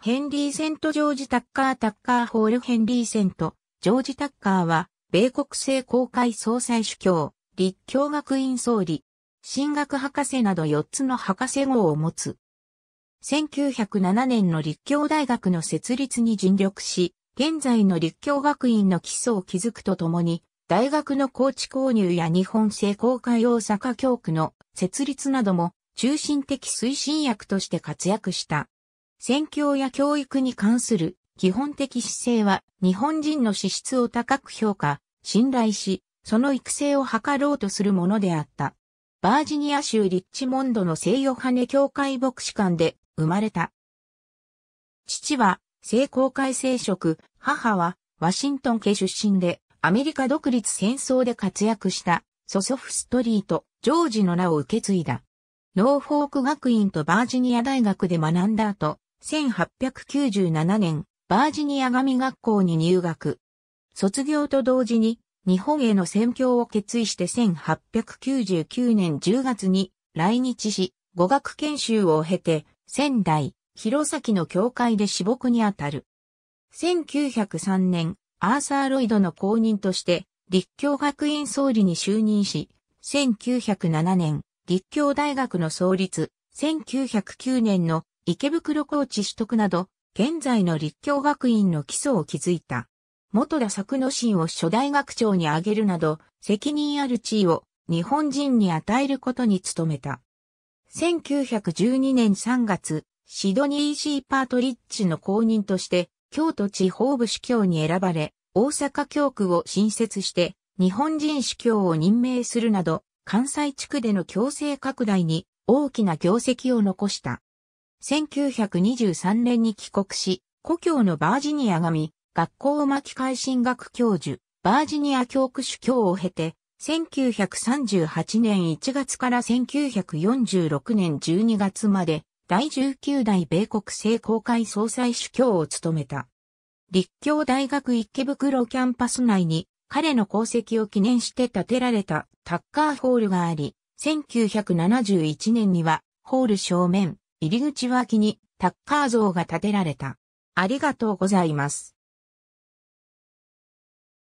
ヘンリー・セント・ジョージ・タッカー・タッカー・ホール・ヘンリー・セント、ジョージ・タッカーは、米国政公会総裁主教、立教学院総理、進学博士など4つの博士号を持つ。1907年の立教大学の設立に尽力し、現在の立教学院の基礎を築くとともに、大学の高知購入や日本政公会大阪教区の設立なども中心的推進役として活躍した。宣教や教育に関する基本的姿勢は日本人の資質を高く評価、信頼し、その育成を図ろうとするものであった。バージニア州リッチモンドの西ヨハネ教会牧師館で生まれた。父は聖公会聖職、母はワシントン家出身でアメリカ独立戦争で活躍したソソフストリート、ジョージの名を受け継いだ。ノーフォーク学院とバージニア大学で学んだ後、1897年、バージニア神学校に入学。卒業と同時に、日本への宣教を決意して1899年10月に来日し、語学研修を経て、仙台、弘前の教会で私牧にあたる。1903年、アーサー・ロイドの公認として、立教学院総理に就任し、1907年、立教大学の創立、1909年の池袋コーチ取得など、現在の立教学院の基礎を築いた。元田作之進を初代学長に挙げるなど、責任ある地位を日本人に与えることに努めた。1912年3月、シドニー・シー・パートリッジの公認として、京都地方部主教に選ばれ、大阪教区を新設して、日本人主教を任命するなど、関西地区での強制拡大に大きな業績を残した。1923年に帰国し、故郷のバージニアが見、学校巻き会進学教授、バージニア教区主教を経て、1938年1月から1946年12月まで、第19代米国政公会総裁主教を務めた。立教大学池袋キャンパス内に、彼の功績を記念して建てられたタッカーホールがあり、1971年には、ホール正面、入り口脇にタッカー像が建てられた。ありがとうございます。